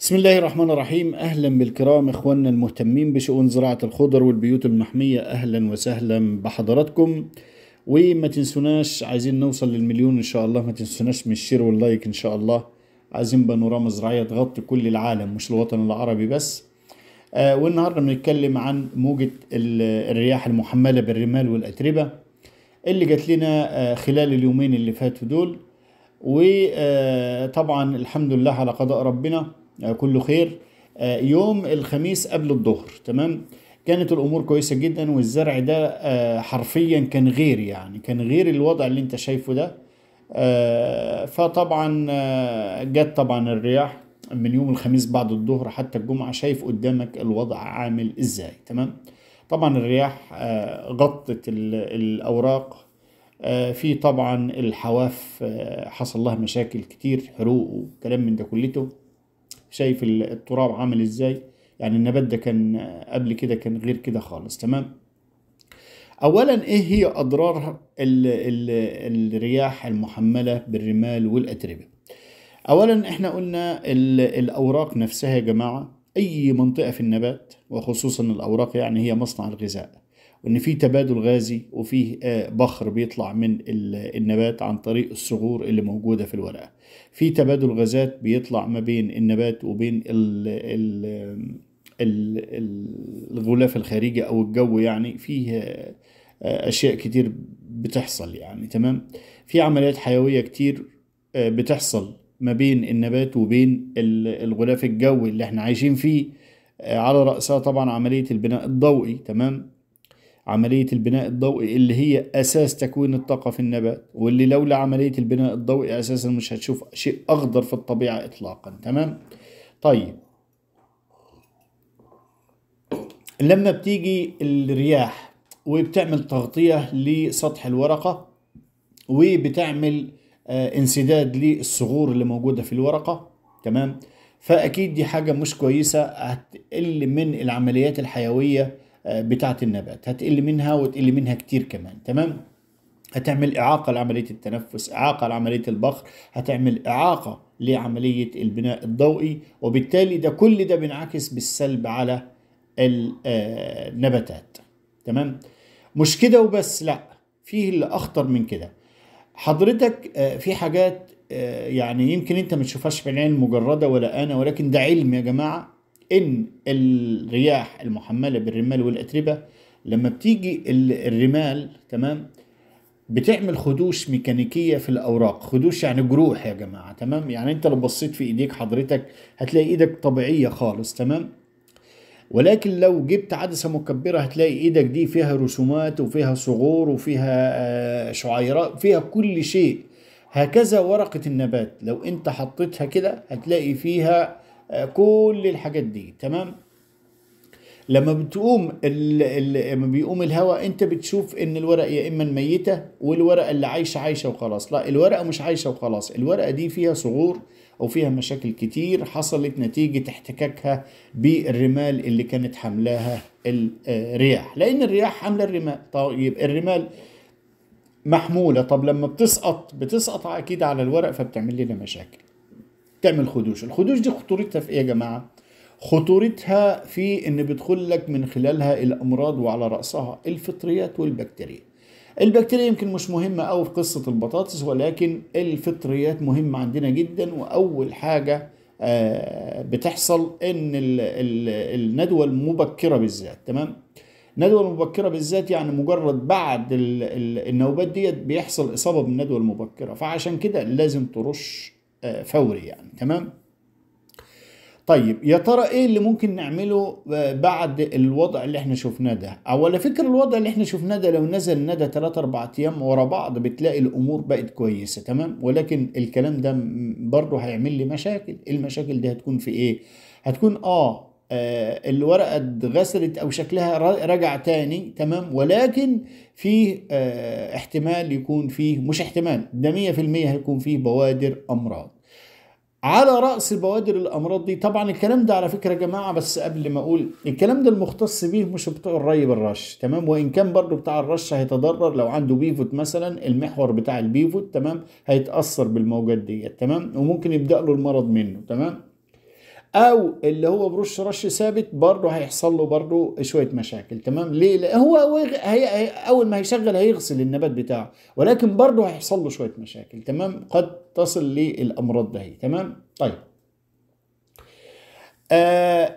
بسم الله الرحمن الرحيم اهلا بالكرام اخواننا المهتمين بشؤون زراعه الخضر والبيوت المحميه اهلا وسهلا بحضراتكم وما تنسوناش عايزين نوصل للمليون ان شاء الله ما تنسوناش من الشير واللايك ان شاء الله عايزين بانوراما زراعيه تغطي كل العالم مش الوطن العربي بس آه والنهارده بنتكلم عن موجه الرياح المحمله بالرمال والاتربه اللي جات لنا آه خلال اليومين اللي فاتوا دول وطبعا آه، الحمد لله على قضاء ربنا آه، كله خير آه، يوم الخميس قبل الظهر تمام كانت الامور كويسه جدا والزرع ده آه، حرفيا كان غير يعني كان غير الوضع اللي انت شايفه ده فطبعا جت طبعا الرياح من يوم الخميس بعد الظهر حتى الجمعه شايف قدامك الوضع عامل ازاي تمام طبعا الرياح غطت الاوراق في طبعا الحواف حصل لها مشاكل كتير حروق وكلام من ده كلته شايف التراب عامل ازاي يعني النبات ده كان آه، قبل كده كان غير كده خالص تمام اولا ايه هي اضرار الـ الـ الرياح المحمله بالرمال والاتربه اولا احنا قلنا الاوراق نفسها يا جماعه اي منطقه في النبات وخصوصا الاوراق يعني هي مصنع الغذاء وان في تبادل غازي وفيه آه، بخر بيطلع من النبات عن طريق الصغور اللي موجوده في الورقه في تبادل غازات بيطلع ما بين النبات وبين ال ال الغلاف الخارجي او الجو يعني فيه آه، اشياء كتير بتحصل يعني تمام في عمليات حيويه كتير آه، بتحصل ما بين النبات وبين الغلاف الجوي اللي احنا عايشين فيه على رأسها طبعا عملية البناء الضوئي تمام عملية البناء الضوئي اللي هي أساس تكوين الطاقة في النبات واللي لولا عملية البناء الضوئي أساسا مش هتشوف شيء أخضر في الطبيعة إطلاقا تمام طيب لما بتيجي الرياح وبتعمل تغطية لسطح الورقة وبتعمل آه، انسداد للصغور اللي موجودة في الورقة تمام فأكيد دي حاجة مش كويسة هتقل من العمليات الحيوية بتاعة النبات هتقل منها وتقل منها كتير كمان تمام هتعمل إعاقة لعملية التنفس إعاقة لعملية البخر هتعمل إعاقة لعملية البناء الضوئي وبالتالي ده كل ده بينعكس بالسلب على آه، النباتات تمام مش كده وبس لا فيه اللي أخطر من كده حضرتك آه، في حاجات آه، يعني يمكن انت ما تشوفهاش بعين مجرده ولا انا ولكن ده علم يا جماعه ان الرياح المحمله بالرمال والاتربه لما بتيجي الرمال تمام بتعمل خدوش ميكانيكيه في الاوراق خدوش يعني جروح يا جماعه تمام يعني انت لو بصيت في ايديك حضرتك هتلاقي ايدك طبيعيه خالص تمام ولكن لو جبت عدسه مكبره هتلاقي ايدك دي فيها رسومات وفيها صغور وفيها آه، شعيرات فيها كل شيء هكذا ورقه النبات لو انت حطيتها كده هتلاقي فيها آه، كل الحاجات دي تمام لما بتقوم لما بيقوم الهواء انت بتشوف ان الورقه يا اما الميته والورقه اللي عايشه عايشه وخلاص لا الورقه مش عايشه وخلاص الورقه دي فيها صغور او فيها مشاكل كتير حصلت نتيجه احتكاكها بالرمال اللي كانت حملاها الرياح لان الرياح حامله الرمال طيب الرمال محموله طب لما بتسقط بتسقط اكيد على الورق فبتعمل لنا مشاكل تعمل خدوش الخدوش دي خطورتها في ايه يا جماعه خطورتها في ان بيدخل لك من خلالها الامراض وعلى راسها الفطريات والبكتيريا البكتيريا يمكن مش مهمه قوي في قصه البطاطس ولكن الفطريات مهمه عندنا جدا واول حاجه آه، بتحصل ان الندوه المبكره بالذات تمام الندوه المبكره بالذات يعني مجرد بعد النوبات ديت بيحصل اصابه بالندوه المبكره فعشان كده لازم ترش آه، فوري يعني تمام طيب يا ترى ايه اللي ممكن نعمله آه، بعد الوضع اللي احنا شفناه ده او على فكره الوضع اللي احنا شفناه ده لو نزل ندى 3 4 ايام ورا بعض بتلاقي الامور بقت كويسه تمام ولكن الكلام ده برضه هيعمل لي مشاكل إيه المشاكل دي هتكون في ايه هتكون اه آه، الورقة اتغسلت أو شكلها رجع تاني تمام ولكن فيه آه، احتمال يكون فيه مش احتمال ده مية في المية هيكون فيه بوادر أمراض على رأس بوادر الأمراض دي طبعا الكلام ده على فكرة يا جماعة بس قبل ما أقول الكلام ده المختص بيه مش بتوع الري بالرش تمام وإن كان برضو بتاع الرش هيتضرر لو عنده بيفوت مثلا المحور بتاع البيفوت تمام هيتأثر بالموجات دي تمام وممكن يبدأ له المرض منه تمام او اللي هو برش رش ثابت برضه هيحصل له برضه شويه مشاكل تمام ليه لأ هو هي اول ما هيشغل هيغسل النبات بتاعه ولكن برضه هيحصل له شويه مشاكل تمام قد تصل للامراض ده هي. تمام طيب آه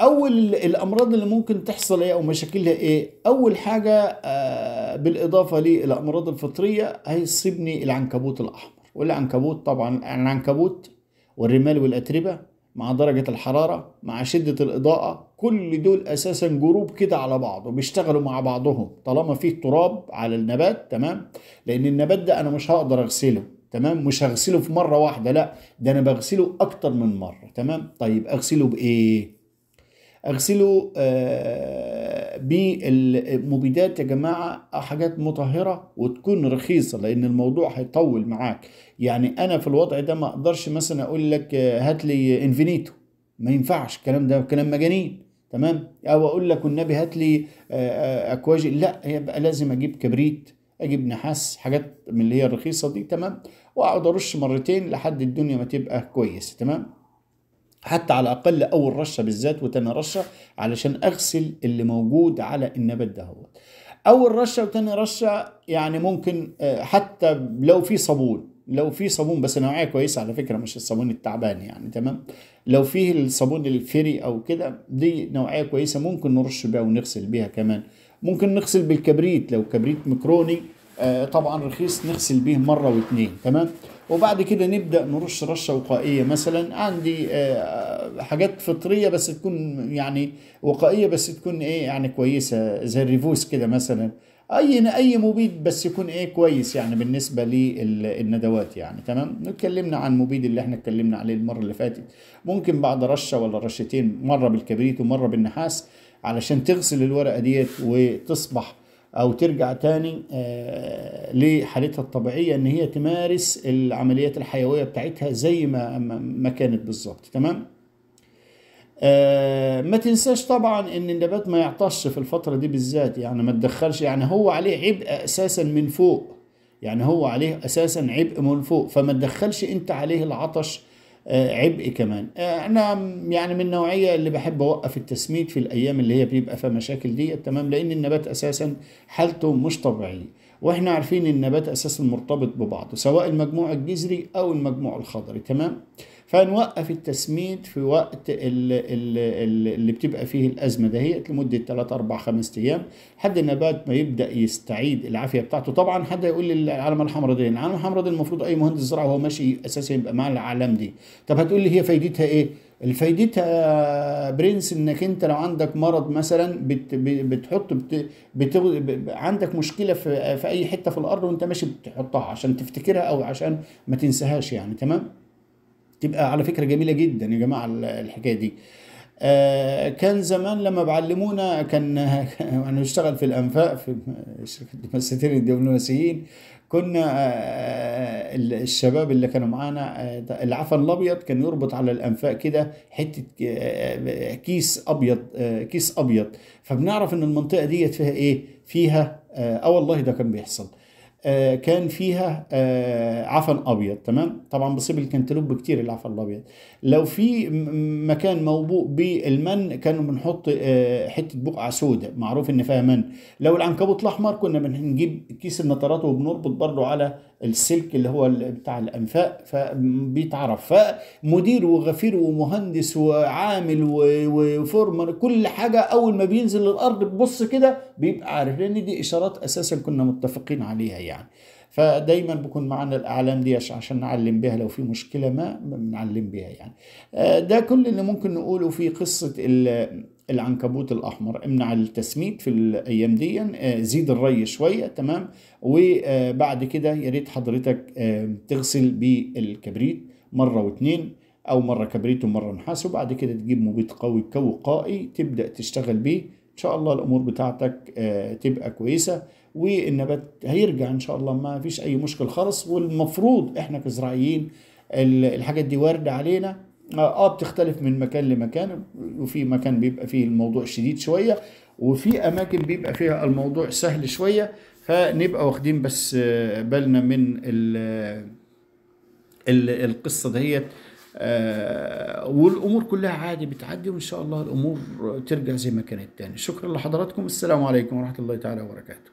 اول الامراض اللي ممكن تحصل ايه او مشاكلها ايه اول حاجه آه بالاضافه للامراض الفطريه هيصيبني العنكبوت الاحمر والعنكبوت طبعا العنكبوت والرمال والاتربه مع درجة الحرارة مع شدة الإضاءة كل دول أساسا جروب كده على بعض وبيشتغلوا مع بعضهم طالما فيه تراب على النبات تمام لأن النبات ده أنا مش هقدر أغسله تمام مش هغسله في مرة واحدة لا ده أنا بغسله أكتر من مرة تمام طيب أغسله بإيه؟ اغسله آه، بالمبيدات يا جماعه حاجات مطهره وتكون رخيصه لان الموضوع هيطول معاك يعني انا في الوضع ده ما اقدرش مثلا اقول لك آه، هات لي انفينيتو ما ينفعش الكلام ده كلام مجانين تمام او اقول لك والنبي هات لي آه، اكواج لا يبقى لازم اجيب كبريت اجيب نحاس حاجات من اللي هي الرخيصه دي تمام واقعد ارش مرتين لحد الدنيا ما تبقى كويسه تمام حتى على الأقل أول رشة بالذات وتاني رشة علشان أغسل اللي موجود على النبات ده هو. أول رشة وتاني رشة يعني ممكن آه، حتى لو في صابون لو في صابون بس نوعيه كويسه على فكره مش الصابون التعبان يعني تمام لو فيه الصابون الفري او كده دي نوعيه كويسه ممكن نرش بيها ونغسل بيها كمان ممكن نغسل بالكبريت لو كبريت ميكروني آه، طبعا رخيص نغسل بيه مره واثنين تمام وبعد كده نبدا نرش رشه وقائيه مثلا عندي آه، آه، حاجات فطريه بس تكون يعني وقائيه بس تكون ايه يعني كويسه زي الريفوس كده مثلا اي اي مبيد بس يكون ايه كويس يعني بالنسبه للندوات يعني تمام اتكلمنا عن مبيد اللي احنا اتكلمنا عليه المره اللي فاتت ممكن بعد رشه ولا رشتين مره بالكبريت ومره بالنحاس علشان تغسل الورقه ديت وتصبح او ترجع تاني آه، لحالتها الطبيعيه ان هي تمارس العمليات الحيويه بتاعتها زي ما ما كانت بالظبط تمام آه، ما تنساش طبعا ان النبات ما يعطش في الفتره دي بالذات يعني ما تدخلش يعني هو عليه عبء اساسا من فوق يعني هو عليه اساسا عبء من فوق فما تدخلش انت عليه العطش آه، عبء كمان آه، انا يعني من النوعيه اللي بحب اوقف التسميد في الايام اللي هي بيبقى فيها مشاكل دي تمام لان النبات اساسا حالته مش طبيعيه واحنا عارفين ان النبات اساسا مرتبط ببعضه سواء المجموع الجذري او المجموع الخضري تمام فنوقف التسميد في وقت اللي بتبقى فيه الازمه دهيت لمده 3 4 5 ايام لحد النبات ما يبدا يستعيد العافيه بتاعته طبعا حد يقول لي العلامه الحمراء دي العلامه الحمراء دي المفروض اي مهندس زراعه وهو ماشي اساسا يبقى مع العلامه دي طب هتقول لي هي فايدتها ايه الفايدتها برنس انك انت لو عندك مرض مثلا بت بتحط بت بت عندك مشكله في, في اي حته في الارض وانت ماشي بتحطها عشان تفتكرها او عشان ما تنساهاش يعني تمام تبقى على فكرة جميلة جدا يا جماعة الحكاية دي آه، كان زمان لما بعلمونا كان انا بشتغل في الانفاق في شركه مستثمرين الدبلوماسيين كنا آه، آه، الشباب اللي كانوا معانا العفن الابيض كان يربط على الانفاق كده حته كيس ابيض كيس ابيض فبنعرف ان المنطقه ديت فيها ايه فيها اه والله ده كان بيحصل آه، كان فيها آه، عفن ابيض تمام طبعا بصيب الكنتلوب كتير العفن الابيض لو في مكان موبوء بالمن كانوا بنحط آه، حته بقعه سوداء معروف ان فيها من لو العنكبوت الاحمر كنا بنجيب كيس النطرات وبنربط برضه على السلك اللي هو بتاع الانفاق فبيتعرف فمدير وغفير ومهندس وعامل وفورمر كل حاجه اول ما بينزل الارض بص كده بيبقى عارف لان دي اشارات اساسا كنا متفقين عليها يعني يعني فدايما بكون معنا الاعلام دي عشان نعلم بها لو في مشكله ما بنعلم بها يعني آه، ده كل اللي ممكن نقوله في قصه العنكبوت الاحمر امنع التسميد في الايام دي آه، زيد الري شويه تمام وبعد كده يا ريت حضرتك آه، تغسل بالكبريت مره واتنين او مره كبريت ومره نحاس وبعد كده تجيب مبيد قوي كوقائي تبدا تشتغل بيه ان شاء الله الامور بتاعتك تبقى كويسه والنبات هيرجع ان شاء الله ما فيش اي مشكل خالص والمفروض احنا كزراعيين الحاجات دي وارده علينا آه،, اه بتختلف من مكان لمكان وفي مكان بيبقى فيه الموضوع شديد شويه وفي اماكن بيبقى فيها الموضوع سهل شويه فنبقى واخدين بس آه، بالنا من الـ الـ القصه دهيت آه والامور كلها عادي بتعدي وان شاء الله الامور ترجع زي ما كانت تاني شكرا لحضراتكم السلام عليكم ورحمه الله تعالى وبركاته